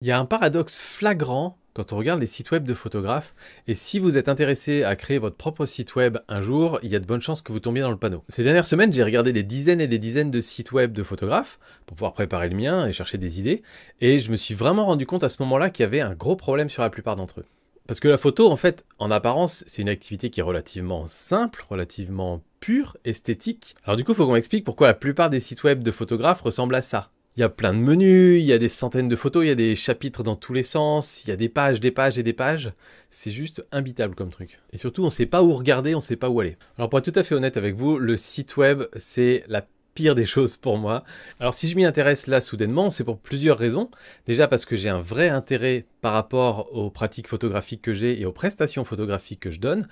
Il y a un paradoxe flagrant quand on regarde les sites web de photographes, et si vous êtes intéressé à créer votre propre site web un jour, il y a de bonnes chances que vous tombiez dans le panneau. Ces dernières semaines, j'ai regardé des dizaines et des dizaines de sites web de photographes pour pouvoir préparer le mien et chercher des idées, et je me suis vraiment rendu compte à ce moment-là qu'il y avait un gros problème sur la plupart d'entre eux. Parce que la photo, en fait, en apparence, c'est une activité qui est relativement simple, relativement pure, esthétique. Alors du coup, il faut qu'on m'explique pourquoi la plupart des sites web de photographes ressemblent à ça il y a plein de menus, il y a des centaines de photos, il y a des chapitres dans tous les sens, il y a des pages, des pages et des pages. C'est juste imbitable comme truc. Et surtout, on ne sait pas où regarder, on ne sait pas où aller. Alors pour être tout à fait honnête avec vous, le site web, c'est la pire des choses pour moi. Alors si je m'y intéresse là soudainement, c'est pour plusieurs raisons. Déjà parce que j'ai un vrai intérêt par rapport aux pratiques photographiques que j'ai et aux prestations photographiques que je donne,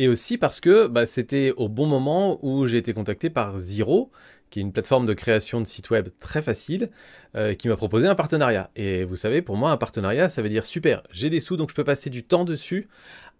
et aussi parce que bah, c'était au bon moment où j'ai été contacté par Zero, qui est une plateforme de création de sites web très facile, euh, qui m'a proposé un partenariat. Et vous savez, pour moi, un partenariat, ça veut dire super, j'ai des sous, donc je peux passer du temps dessus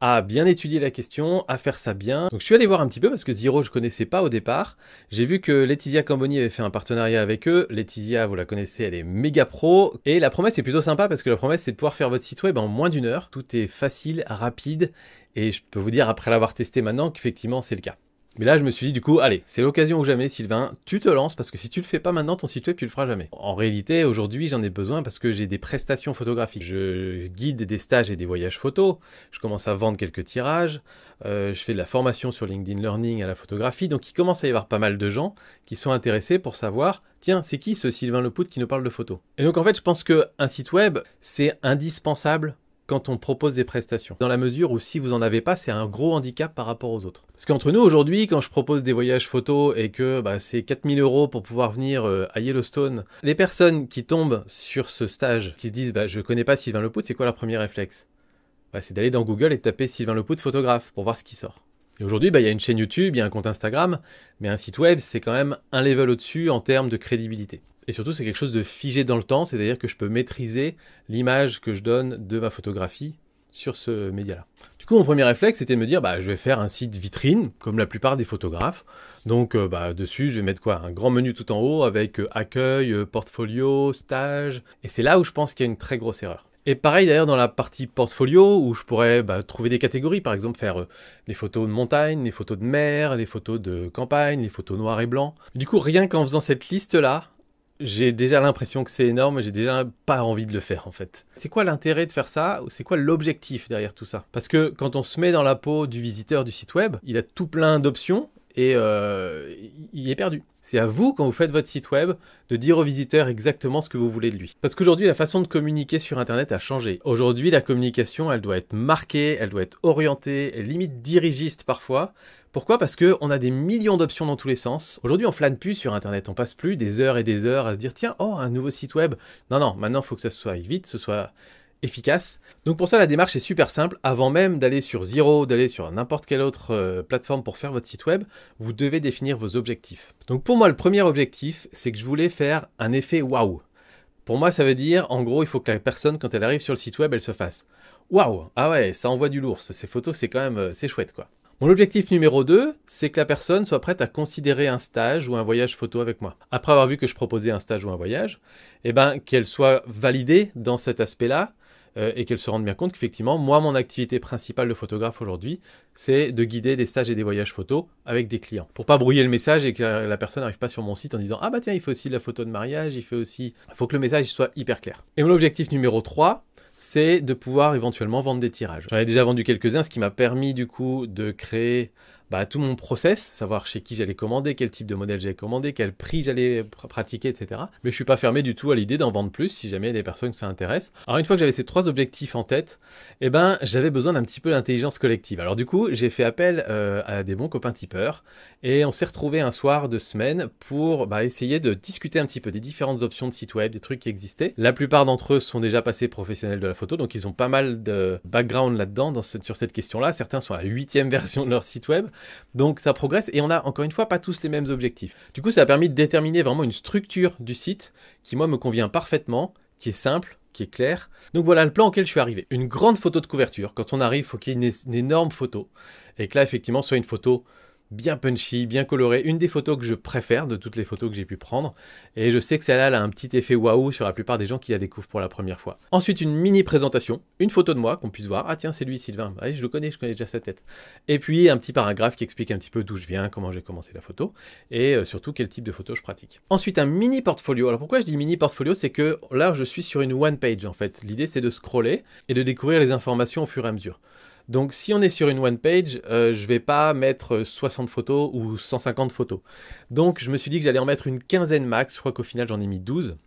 à bien étudier la question, à faire ça bien. Donc je suis allé voir un petit peu parce que Zero je ne connaissais pas au départ. J'ai vu que Laetitia Camboni avait fait un partenariat avec eux. Laetitia, vous la connaissez, elle est méga pro. Et la promesse est plutôt sympa parce que la promesse c'est de pouvoir faire votre site web en moins d'une heure. Tout est facile, rapide et je peux vous dire après l'avoir testé maintenant qu'effectivement c'est le cas. Mais là, je me suis dit, du coup, allez, c'est l'occasion ou jamais, Sylvain, tu te lances parce que si tu le fais pas maintenant, ton site web, tu le feras jamais. En réalité, aujourd'hui, j'en ai besoin parce que j'ai des prestations photographiques. Je guide des stages et des voyages photos. Je commence à vendre quelques tirages. Euh, je fais de la formation sur LinkedIn Learning à la photographie. Donc, il commence à y avoir pas mal de gens qui sont intéressés pour savoir tiens, c'est qui ce Sylvain Lepout qui nous parle de photos Et donc en fait, je pense qu'un site web, c'est indispensable quand on propose des prestations. Dans la mesure où si vous en avez pas, c'est un gros handicap par rapport aux autres. Parce qu'entre nous, aujourd'hui, quand je propose des voyages photos et que bah, c'est 4000 euros pour pouvoir venir euh, à Yellowstone, les personnes qui tombent sur ce stage, qui se disent Je bah, je connais pas Sylvain Lepout, c'est quoi leur premier réflexe bah, C'est d'aller dans Google et de taper Sylvain Lepout photographe pour voir ce qui sort. Et aujourd'hui, il y a une chaîne YouTube, il y a un compte Instagram, mais un site web, c'est quand même un level au-dessus en termes de crédibilité. Et surtout, c'est quelque chose de figé dans le temps, c'est-à-dire que je peux maîtriser l'image que je donne de ma photographie sur ce média-là. Du coup, mon premier réflexe, c'était de me dire, bah, je vais faire un site vitrine, comme la plupart des photographes. Donc, euh, bah, dessus, je vais mettre quoi Un grand menu tout en haut avec euh, accueil, euh, portfolio, stage. Et c'est là où je pense qu'il y a une très grosse erreur. Et pareil d'ailleurs dans la partie portfolio où je pourrais bah, trouver des catégories, par exemple faire des photos de montagne, des photos de mer, des photos de campagne, des photos noires et blancs Du coup, rien qu'en faisant cette liste-là, j'ai déjà l'impression que c'est énorme, j'ai déjà pas envie de le faire en fait. C'est quoi l'intérêt de faire ça C'est quoi l'objectif derrière tout ça Parce que quand on se met dans la peau du visiteur du site web, il a tout plein d'options et euh, il est perdu. C'est à vous, quand vous faites votre site web, de dire au visiteur exactement ce que vous voulez de lui. Parce qu'aujourd'hui, la façon de communiquer sur Internet a changé. Aujourd'hui, la communication, elle doit être marquée, elle doit être orientée, limite dirigiste parfois. Pourquoi Parce qu'on a des millions d'options dans tous les sens. Aujourd'hui, on flâne plus sur Internet, on passe plus des heures et des heures à se dire tiens, oh, un nouveau site web. Non, non, maintenant, il faut que ça soit vite, ce soit efficace. Donc pour ça, la démarche est super simple. Avant même d'aller sur Zero, d'aller sur n'importe quelle autre euh, plateforme pour faire votre site web, vous devez définir vos objectifs. Donc pour moi, le premier objectif, c'est que je voulais faire un effet waouh. Pour moi, ça veut dire, en gros, il faut que la personne, quand elle arrive sur le site web, elle se fasse waouh, ah ouais, ça envoie du lourd. Ces photos, c'est quand même, euh, c'est chouette quoi. Mon objectif numéro 2, c'est que la personne soit prête à considérer un stage ou un voyage photo avec moi. Après avoir vu que je proposais un stage ou un voyage, eh ben, qu'elle soit validée dans cet aspect-là euh, et qu'elle se rende bien compte qu'effectivement, moi, mon activité principale de photographe aujourd'hui, c'est de guider des stages et des voyages photos avec des clients. Pour pas brouiller le message et que la personne n'arrive pas sur mon site en disant Ah bah tiens, il fait aussi de la photo de mariage, il fait aussi. Il faut que le message soit hyper clair. Et mon objectif numéro 3, c'est de pouvoir éventuellement vendre des tirages. J'en ai déjà vendu quelques-uns, ce qui m'a permis du coup de créer bah, tout mon process, savoir chez qui j'allais commander, quel type de modèle j'allais commander, quel prix j'allais pratiquer, etc. Mais je suis pas fermé du tout à l'idée d'en vendre plus si jamais il y a des personnes que ça intéresse. Alors une fois que j'avais ces trois objectifs en tête, eh ben j'avais besoin d'un petit peu d'intelligence collective. Alors du coup, j'ai fait appel euh, à des bons copains tipeurs et on s'est retrouvé un soir de semaine pour bah, essayer de discuter un petit peu des différentes options de site web, des trucs qui existaient. La plupart d'entre eux sont déjà passés professionnels de la photo, donc ils ont pas mal de background là-dedans sur cette question-là. Certains sont à la huitième version de leur site web. Donc ça progresse et on a encore une fois pas tous les mêmes objectifs. Du coup, ça a permis de déterminer vraiment une structure du site qui, moi, me convient parfaitement, qui est simple, qui est clair. Donc voilà le plan auquel je suis arrivé. Une grande photo de couverture. Quand on arrive, faut il faut qu'il y ait une, énorme photo. Et que là, effectivement, soit une photo bien punchy, bien coloré, une des photos que je préfère de toutes les photos que j'ai pu prendre, et je sais que celle-là elle a un petit effet waouh sur la plupart des gens qui la découvrent pour la première fois. Ensuite une mini présentation, une photo de moi qu'on puisse voir, ah tiens c'est lui Sylvain, je le connais, je connais déjà sa tête. Et puis un petit paragraphe qui explique un petit peu d'où je viens, comment j'ai commencé la photo, et euh, surtout quel type de photo je pratique. Ensuite un mini portfolio, alors pourquoi je dis mini portfolio, c'est que là je suis sur une one page en fait, l'idée c'est de scroller et de découvrir les informations au fur et à mesure. Donc si on est sur une one page, je euh, je vais pas mettre 60 photos ou 150 photos. Donc je me suis dit que j'allais en mettre une quinzaine max, je crois qu'au final j'en ai mis 12.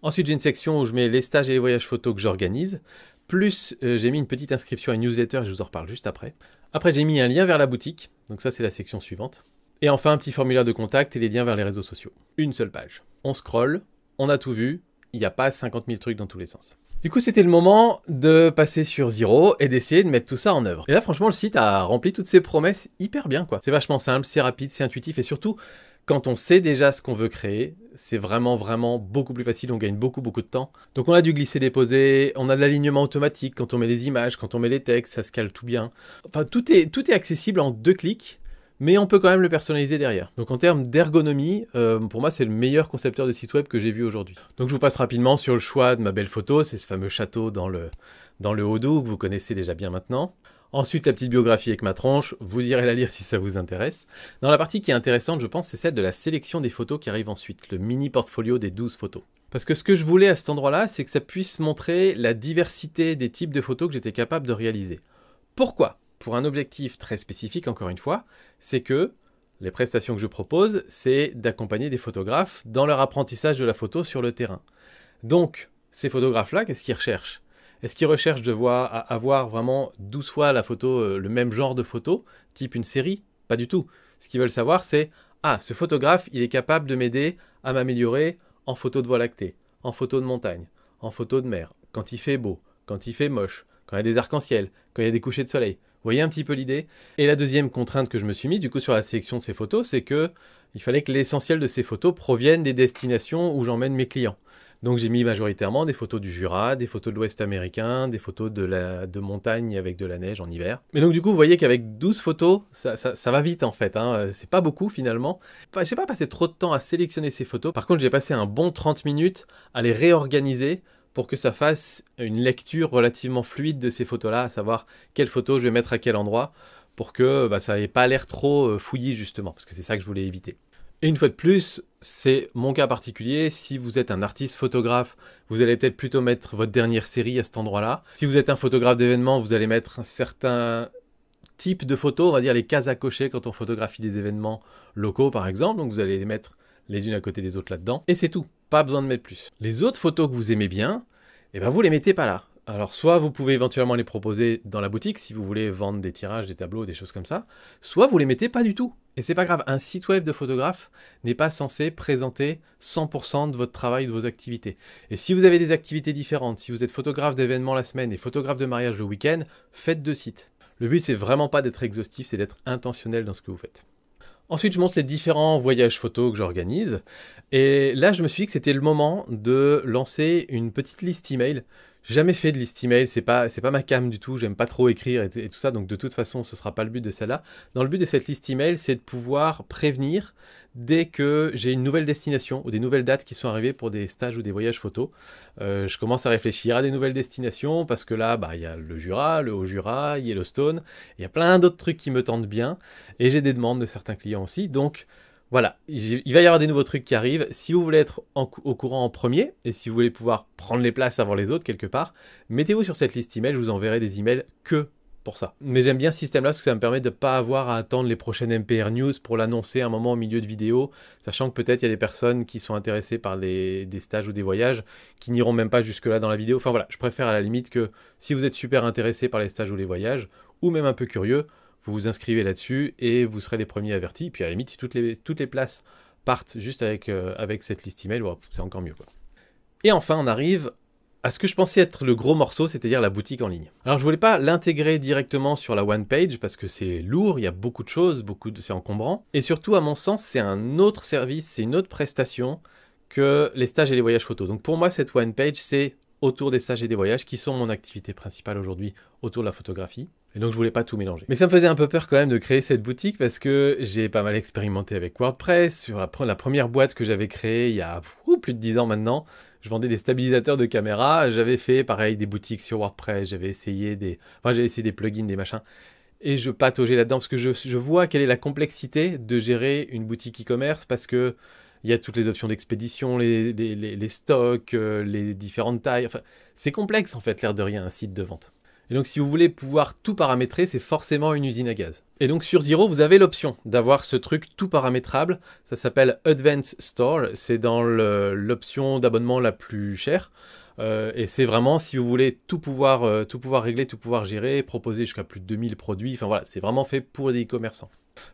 Ensuite j'ai une section où je mets les stages et les voyages photos que j'organise. Plus euh, j'ai mis une petite inscription à une newsletter, je vous en reparle juste après. Après j'ai mis un lien vers la boutique, donc ça c'est la section suivante. Et enfin un petit formulaire de contact et les liens vers les réseaux sociaux. Une seule page. On scrolle, on a tout vu, il n'y a pas 50 000 trucs dans tous les sens. Du coup, c'était le moment de passer sur Zero et d'essayer de mettre tout ça en œuvre. Et là, franchement, le site a rempli toutes ses promesses hyper bien, quoi. C'est vachement simple, c'est rapide, c'est intuitif et surtout, quand on sait déjà ce qu'on veut créer, c'est vraiment vraiment beaucoup plus facile, on gagne beaucoup beaucoup de temps. Donc on a du glisser-déposer, on a de l'alignement automatique quand on met les images, quand on met les textes, ça se cale tout bien. Enfin tout est, tout est accessible en deux clics mais on peut quand même le personnaliser derrière. Donc en termes d'ergonomie, euh, pour moi c'est le meilleur concepteur de site web que j'ai vu aujourd'hui. Donc je vous passe rapidement sur le choix de ma belle photo, c'est ce fameux château dans le, dans le Haut-Doubs que vous connaissez déjà bien maintenant. Ensuite, la petite biographie avec ma tronche, vous irez la lire si ça vous intéresse. Dans la partie qui est intéressante, je pense, c'est celle de la sélection des photos qui arrive ensuite, le mini portfolio des 12 photos. Parce que ce que je voulais à cet endroit-là, c'est que ça puisse montrer la diversité des types de photos que j'étais capable de réaliser. Pourquoi pour un objectif très spécifique, encore une fois, c'est que les prestations que je propose, c'est d'accompagner des photographes dans leur apprentissage de la photo sur le terrain. Donc, ces photographes-là, qu'est-ce qu'ils recherchent Est-ce qu'ils recherchent de voir, avoir vraiment 12 fois la photo, euh, le même genre de photo, type une série Pas du tout. Ce qu'ils veulent savoir, c'est Ah, ce photographe, il est capable de m'aider à m'améliorer en photo de voie lactée, en photo de montagne, en photo de mer, quand il fait beau, quand il fait moche, quand il y a des arcs-en-ciel, quand il y a des couchers de soleil. Vous voyez un petit peu l'idée Et la deuxième contrainte que je me suis mise du coup sur la sélection de ces photos, c'est que il fallait que l'essentiel de ces photos proviennent des destinations où j'emmène mes clients. Donc j'ai mis majoritairement des photos du Jura, des photos de l'Ouest américain, des photos de, la, de montagne avec de la neige en hiver. Mais donc du coup, vous voyez qu'avec 12 photos, ça, va vite en fait. Hein. C'est pas beaucoup finalement. Je j'ai pas passé trop de temps à sélectionner ces photos. Par contre, j'ai passé un bon 30 minutes à les réorganiser pour que ça fasse une lecture relativement fluide de ces photos-là, à savoir quelle photo je vais mettre à quel endroit, pour que bah, ça n'ait pas l'air trop euh, fouillis justement, parce que c'est ça que je voulais éviter. Et une fois de plus, c'est mon cas particulier. Si vous êtes un artiste photographe, vous allez peut-être plutôt mettre votre dernière série à cet endroit-là. Si vous êtes un photographe d'événements, vous allez mettre un certain type de photos, on va dire les cases à cocher quand on photographie des événements locaux par exemple. Donc vous allez les mettre les unes à côté des autres là-dedans. Et c'est tout pas besoin de mettre plus. Les autres photos que vous aimez bien, eh ben vous les mettez pas là. Alors soit vous pouvez éventuellement les proposer dans la boutique si vous voulez vendre des tirages, des tableaux, des choses comme ça, soit vous les mettez pas du tout. Et c'est pas grave, un site web de photographe n'est pas censé présenter 100% de votre travail, de vos activités. Et si vous avez des activités différentes, si vous êtes photographe d'événements la semaine et photographe de mariage le week-end, faites deux sites. Le but c'est vraiment pas d'être exhaustif, c'est d'être intentionnel dans ce que vous faites. Ensuite, je montre les différents voyages photos que j'organise. Et là, je me suis dit que c'était le moment de lancer une petite liste email jamais fait de liste email, c'est pas c'est pas ma cam du tout, j'aime pas trop écrire et, tout ça, donc de toute façon ce sera pas le but de celle-là. Dans le but de cette liste email, c'est de pouvoir prévenir dès que j'ai une nouvelle destination ou des nouvelles dates qui sont arrivées pour des stages ou des voyages photos. Euh, je commence à réfléchir à des nouvelles destinations parce que là, bah, il y a le Jura, le Haut-Jura, Yellowstone, il y a plein d'autres trucs qui me tentent bien et j'ai des demandes de certains clients aussi, donc voilà, il va y avoir des nouveaux trucs qui arrivent. Si vous voulez être au courant en premier, et si vous voulez pouvoir prendre les places avant les autres quelque part, mettez-vous sur cette liste email, je vous enverrai des emails que pour ça. Mais j'aime bien ce système-là parce que ça me permet de ne pas avoir à attendre les prochaines MPR News pour l'annoncer à un moment au milieu de vidéo, sachant que peut-être il y a des personnes qui sont intéressées par des stages ou des voyages qui n'iront même pas jusque-là dans la vidéo. Enfin voilà, je préfère à la limite que si vous êtes super intéressé par les stages ou les voyages, ou même un peu curieux, vous vous inscrivez là-dessus et vous serez les premiers avertis. Puis à la limite, si toutes les, toutes les places partent juste avec, euh, avec cette liste email, c'est encore mieux. Et enfin, on arrive à ce que je pensais être le gros morceau, c'est-à-dire la boutique en ligne. Alors je ne voulais pas l'intégrer directement sur la one page parce que c'est lourd, il y a beaucoup de choses, beaucoup c'est encombrant et surtout à mon sens, c'est un autre service, c'est une autre prestation que les stages et les voyages photos. Donc pour moi cette one page, c'est autour des sages et des voyages, qui sont mon activité principale aujourd'hui autour de la photographie. Et donc je voulais pas tout mélanger. Mais ça me faisait un peu peur quand même de créer cette boutique parce que j'ai pas mal expérimenté avec WordPress. Sur la, première boîte que j'avais créée il y a plus de 10 ans maintenant, je vendais des stabilisateurs de caméra. J'avais fait pareil des boutiques sur WordPress. J'avais essayé des, enfin essayé des plugins, des machins. Et je pataugeais là-dedans parce que je vois quelle est la complexité de gérer une boutique e-commerce parce que il y a toutes les options d'expédition, les, stocks, euh, les différentes tailles. Enfin, c'est complexe en fait, l'air de rien, un site de vente. Et donc, si vous voulez pouvoir tout paramétrer, c'est forcément une usine à gaz. Et donc, sur Zero, vous avez l'option d'avoir ce truc tout paramétrable. Ça s'appelle Advanced Store. C'est dans l'option d'abonnement la plus chère. Euh, et c'est vraiment, si vous voulez tout pouvoir, euh, tout pouvoir régler, tout pouvoir gérer, proposer jusqu'à plus de 2000 produits. Enfin voilà, c'est vraiment fait pour des e-commerçants.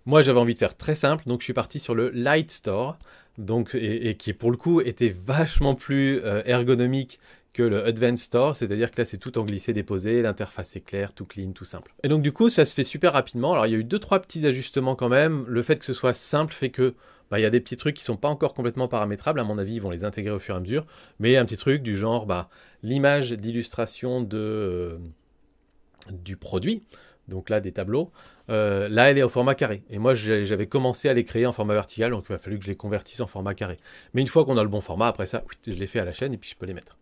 Moi, j'avais envie de faire très simple, donc je suis parti sur le Light Store donc, et, qui pour le coup était vachement plus euh, ergonomique que le Advanced Store, c'est-à-dire que là c'est tout en glissé-déposé, l'interface est claire, tout clean, tout simple. Et donc du coup ça se fait super rapidement, alors il y a eu deux trois petits ajustements quand même, le fait que ce soit simple fait que bah, il y a des petits trucs qui ne sont pas encore complètement paramétrables, à mon avis ils vont les intégrer au fur et à mesure, mais un petit truc du genre bah, l'image d'illustration de, euh, du produit, donc là des tableaux. Euh, là, elle est au format carré. Et moi, j'avais commencé à les créer en format vertical, donc il m'a fallu que je les convertisse en format carré. Mais une fois qu'on a le bon format, après ça, je les fais à la chaîne et puis je peux les mettre.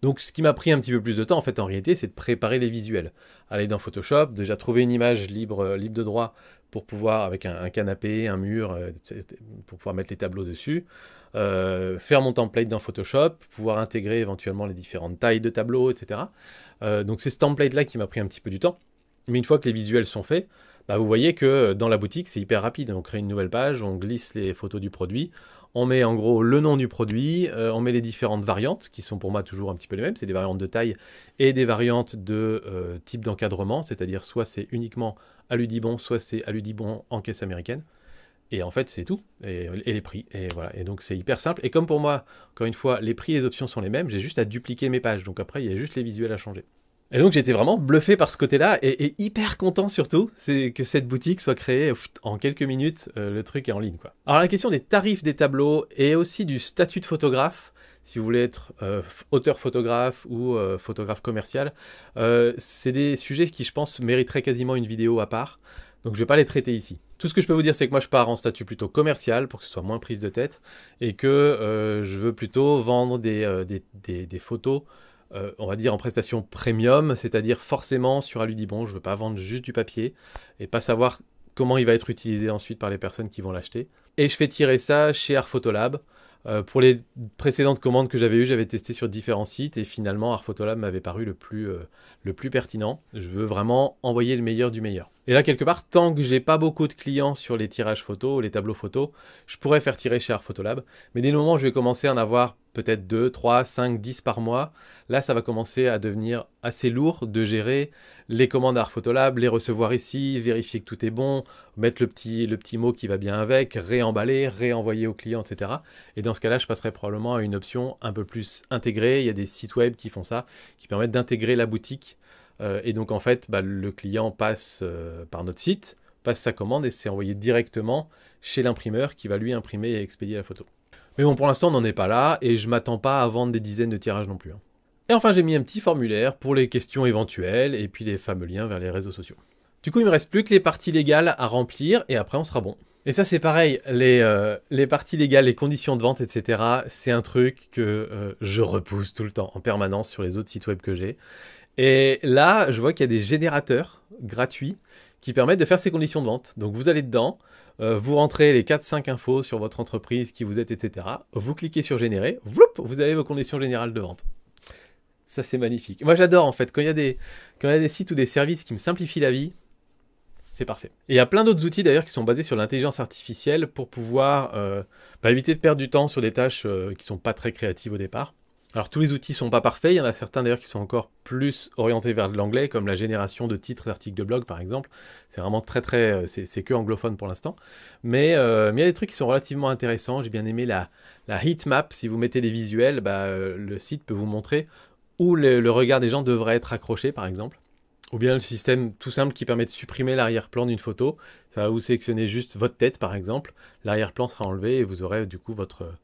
Donc ce qui m'a pris un petit peu plus de temps, en fait, en réalité, c'est de préparer les visuels. Aller dans Photoshop, déjà trouver une image libre, euh, libre de droit pour pouvoir, avec un, canapé, un mur, euh, pour pouvoir mettre les tableaux dessus. faire mon template dans Photoshop, pouvoir intégrer éventuellement les différentes tailles de tableaux, etc. donc c'est ce template-là qui m'a pris un petit peu du temps. Mais une fois que les visuels sont faits, bah, vous voyez que euh, dans la boutique, c'est hyper rapide. On crée une nouvelle page, on glisse les photos du produit, on met en gros le nom du produit, euh, on met les différentes variantes, qui sont pour moi toujours un petit peu les mêmes, c'est des variantes de taille et des variantes de euh, type d'encadrement, c'est-à-dire soit c'est uniquement aludibon, soit c'est aludibon en caisse américaine. Et en fait, c'est tout. Et, les prix. Et voilà. Et donc, c'est hyper simple. Et comme pour moi, encore une fois, les prix et les options sont les mêmes, j'ai juste à dupliquer mes pages. Donc après, il y a juste les visuels à changer. Et donc j'étais vraiment bluffé par ce côté-là et, hyper content surtout c'est que cette boutique soit créée en quelques minutes, euh, le truc est en ligne quoi. Alors la question des tarifs des tableaux et aussi du statut de photographe, si vous voulez être euh, auteur photographe ou euh, photographe commercial, c'est des sujets qui je pense mériteraient quasiment une vidéo à part. Donc je ne vais pas les traiter ici. Tout ce que je peux vous dire, c'est que moi je pars en statut plutôt commercial pour que ce soit moins prise de tête et que je veux plutôt vendre des, des photos euh, on va dire, en prestation premium, c'est-à-dire forcément sur Aludibon. Je bon, je veux pas vendre juste du papier et pas savoir comment il va être utilisé ensuite par les personnes qui vont l'acheter. Et je fais tirer ça chez Arphotolab. Euh, pour les précédentes commandes que j'avais eues, j'avais testé sur différents sites et finalement Art m'avait paru euh, le plus pertinent. Je veux vraiment envoyer le meilleur du meilleur. Et là, quelque part, tant que j'ai pas beaucoup de clients sur les tirages photos, les tableaux photos, je pourrais faire tirer chez Art Mais dès le moment où je vais commencer à en avoir peut-être 2, 3, 5, 10 par mois, là, ça va commencer à devenir assez lourd de gérer les commandes Art Photolab, les recevoir ici, vérifier que tout est bon, mettre le petit, le petit mot qui va bien avec, réemballer, réenvoyer au client, etc. Et dans ce cas-là, je passerai probablement à une option un peu plus intégrée. Il y a des sites web qui font ça, qui permettent d'intégrer la boutique euh, et donc en fait, bah, le client passe euh, par notre site, passe sa commande et c'est envoyé directement chez l'imprimeur qui va lui imprimer et expédier la photo. Mais bon, pour l'instant, on n'en est pas là et je m'attends pas à vendre des dizaines de tirages non plus. Hein. Et enfin, j'ai mis un petit formulaire pour les questions éventuelles et puis les fameux liens vers les réseaux sociaux. Du coup, il me reste plus que les parties légales à remplir et après, on sera bon. Et ça, c'est pareil, les, euh, parties légales, les conditions de vente, etc., c'est un truc que je repousse tout le temps, en permanence, sur les autres sites web que j'ai. Et là, je vois qu'il y a des générateurs gratuits qui permettent de faire ces conditions de vente. Donc vous allez dedans, euh, vous rentrez les 4-5 infos sur votre entreprise, qui vous êtes, etc. Vous cliquez sur générer, vous avez vos conditions générales de vente. Ça c'est magnifique. Moi j'adore en fait quand il y a des sites ou des services qui me simplifient la vie, c'est parfait. Et il y a plein d'autres outils d'ailleurs qui sont basés sur l'intelligence artificielle pour pouvoir euh, bah, éviter de perdre du temps sur des tâches qui euh, qui sont pas très créatives au départ. Alors tous les outils ne sont pas parfaits, il y en a certains d'ailleurs qui sont encore plus orientés vers l'anglais, comme la génération de titres d'articles de blog par exemple. C'est vraiment très très, euh, c'est que anglophone pour l'instant. Euh, mais, il y a des trucs qui sont relativement intéressants. J'ai bien aimé la, la map. Si vous mettez des visuels, bah, euh, le site peut vous montrer où le, le regard des gens devrait être accroché par exemple. Ou bien le système tout simple qui permet de supprimer l'arrière-plan d'une photo. Ça va vous sélectionner juste votre tête par exemple. L'arrière-plan sera enlevé et vous aurez du coup votre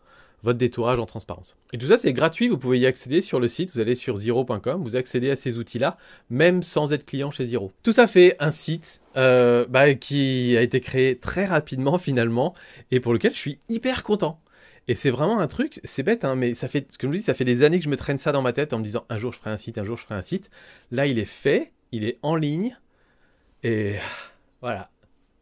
votre détourage en transparence. Et tout ça, c'est gratuit, vous pouvez y accéder sur le site, vous allez sur zero.com, vous accédez à ces outils-là, même sans être client chez Zero. Tout ça fait un site euh, bah, qui a été créé très rapidement finalement, et pour lequel je suis hyper content. Et c'est vraiment un truc, c'est bête, hein, mais ça fait, comme je dis, ça fait des années que je me traîne ça dans ma tête en me disant un jour je ferai un site, un jour je ferai un site. Là, il est fait, il est en ligne, et voilà,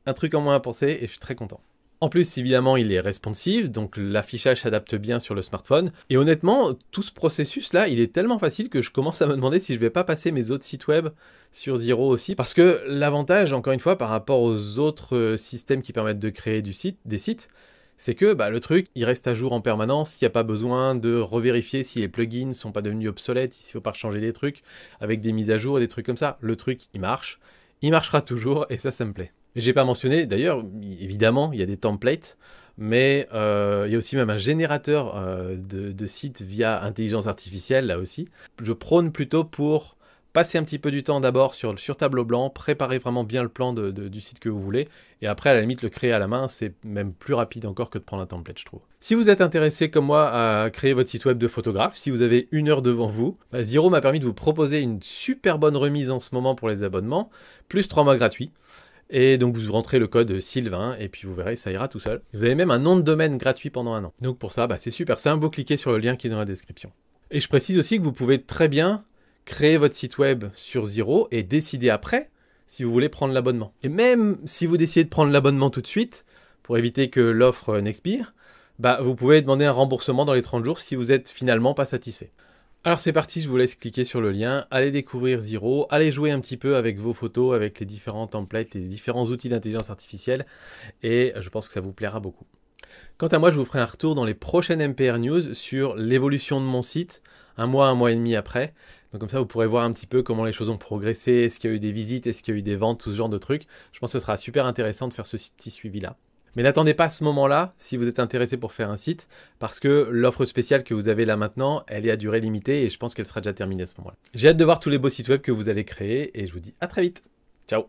un truc en moins à penser, et je suis très content. En plus, évidemment, il est responsive, donc l'affichage s'adapte bien sur le smartphone. Et honnêtement, tout ce processus-là, il est tellement facile que je commence à me demander si je ne vais pas passer mes autres sites web sur Zero aussi. Parce que l'avantage, encore une fois, par rapport aux autres euh, systèmes qui permettent de créer du site, des sites, c'est que bah, le truc, il reste à jour en permanence, il n'y a pas besoin de revérifier si les plugins ne sont pas devenus obsolètes, s'il ne faut pas changer des trucs avec des mises à jour et des trucs comme ça. Le truc, il marche, il marchera toujours et ça, ça me plaît. J'ai pas mentionné, d'ailleurs, évidemment, il y a des templates, mais euh, il y a aussi même un générateur euh, de, sites via intelligence artificielle, là aussi. Je prône plutôt pour passer un petit peu du temps d'abord sur, sur tableau blanc, préparer vraiment bien le plan du site que vous voulez, et après, à la limite, le créer à la main, c'est même plus rapide encore que de prendre un template, je trouve. Si vous êtes intéressé, comme moi, à créer votre site web de photographe, si vous avez une heure devant vous, bah, Zero m'a permis de vous proposer une super bonne remise en ce moment pour les abonnements, plus trois mois gratuits. Et donc vous rentrez le code Sylvain et puis vous verrez, ça ira tout seul. Vous avez même un nom de domaine gratuit pendant un an. Donc pour ça, bah, c'est super simple, vous cliquez sur le lien qui est dans la description. Et je précise aussi que vous pouvez très bien créer votre site web sur Zero et décider après si vous voulez prendre l'abonnement. Et même si vous décidez de prendre l'abonnement tout de suite, pour éviter que l'offre n'expire, bah, vous pouvez demander un remboursement dans les 30 jours si vous n'êtes finalement pas satisfait. Alors c'est parti, je vous laisse cliquer sur le lien, allez découvrir Zero, allez jouer un petit peu avec vos photos, avec les différents templates, les différents outils d'intelligence artificielle, et je pense que ça vous plaira beaucoup. Quant à moi, je vous ferai un retour dans les prochaines MPR News sur l'évolution de mon site, un mois, un mois et demi après. Donc comme ça, vous pourrez voir un petit peu comment les choses ont progressé, est-ce qu'il y a eu des visites, est-ce qu'il y a eu des ventes, tout ce genre de trucs. Je pense que ce sera super intéressant de faire ce petit suivi-là. Mais n'attendez pas ce moment-là si vous êtes intéressé pour faire un site, parce que l'offre spéciale que vous avez là maintenant, elle est à durée limitée et je pense qu'elle sera déjà terminée à ce moment-là. J'ai hâte de voir tous les beaux sites web que vous allez créer et je vous dis à très vite. Ciao